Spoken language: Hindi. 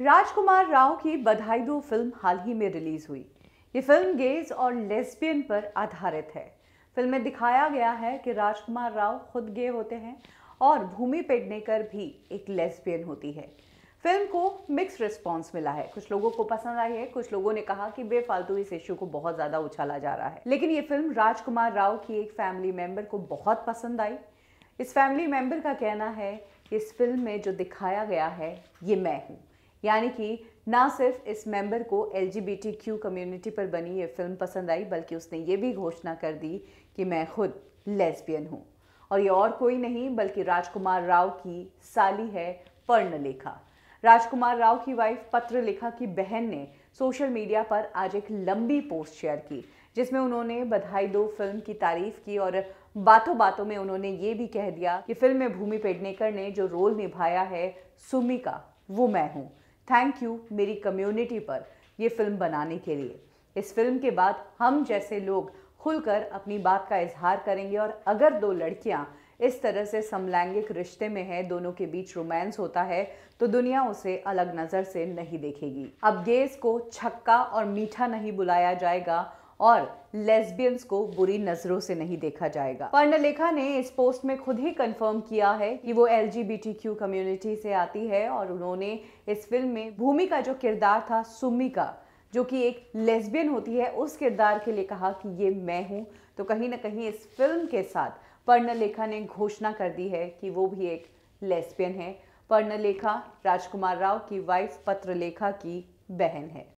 राजकुमार राव की बधाई दो फिल्म हाल ही में रिलीज हुई ये फिल्म गेज और लेस्बियन पर आधारित है फिल्म में दिखाया गया है कि राजकुमार राव खुद गे होते हैं और भूमि पेडनेकर भी एक लेस्बियन होती है फिल्म को मिक्स रिस्पॉन्स मिला है कुछ लोगों को पसंद आई है कुछ लोगों ने कहा कि बेफालतू इस इश्यू को बहुत ज़्यादा उछाला जा रहा है लेकिन ये फिल्म राजकुमार राव की एक फैमिली मेम्बर को बहुत पसंद आई इस फैमिली मेम्बर का कहना है कि इस फिल्म में जो दिखाया गया है ये मैं हूँ यानी कि ना सिर्फ इस मेंबर को एल कम्युनिटी पर बनी ये फिल्म पसंद आई बल्कि उसने ये भी घोषणा कर दी कि मैं खुद लेस्बियन हूँ और ये और कोई नहीं बल्कि राजकुमार राव की साली है पर्णलेखा राजकुमार राव की वाइफ पत्र लेखा की बहन ने सोशल मीडिया पर आज एक लंबी पोस्ट शेयर की जिसमें उन्होंने बधाई दो फिल्म की तारीफ की और बातों बातों में उन्होंने ये भी कह दिया कि फिल्म में भूमि पेडनेकर ने जो रोल निभाया है सुमी का वो मैं हूँ थैंक यू मेरी कम्युनिटी पर ये फिल्म बनाने के लिए इस फिल्म के बाद हम जैसे लोग खुलकर अपनी बात का इजहार करेंगे और अगर दो लड़कियां इस तरह से समलैंगिक रिश्ते में है दोनों के बीच रोमांस होता है तो दुनिया उसे अलग नज़र से नहीं देखेगी अब गेज को छक्का और मीठा नहीं बुलाया जाएगा और लेस्बियंस को बुरी नजरों से नहीं देखा जाएगा पर्णलेखा ने इस पोस्ट में खुद ही कंफर्म किया है कि वो एल कम्युनिटी से आती है और उन्होंने इस फिल्म में भूमि का जो किरदार था सुमी का जो कि एक लेस्बियन होती है उस किरदार के लिए कहा कि ये मैं हूँ तो कहीं ना कहीं इस फिल्म के साथ पर्णलेखा ने घोषणा कर दी है कि वो भी एक लेस्बियन है पर्णलेखा राजकुमार राव की वाइफ पत्रलेखा की बहन है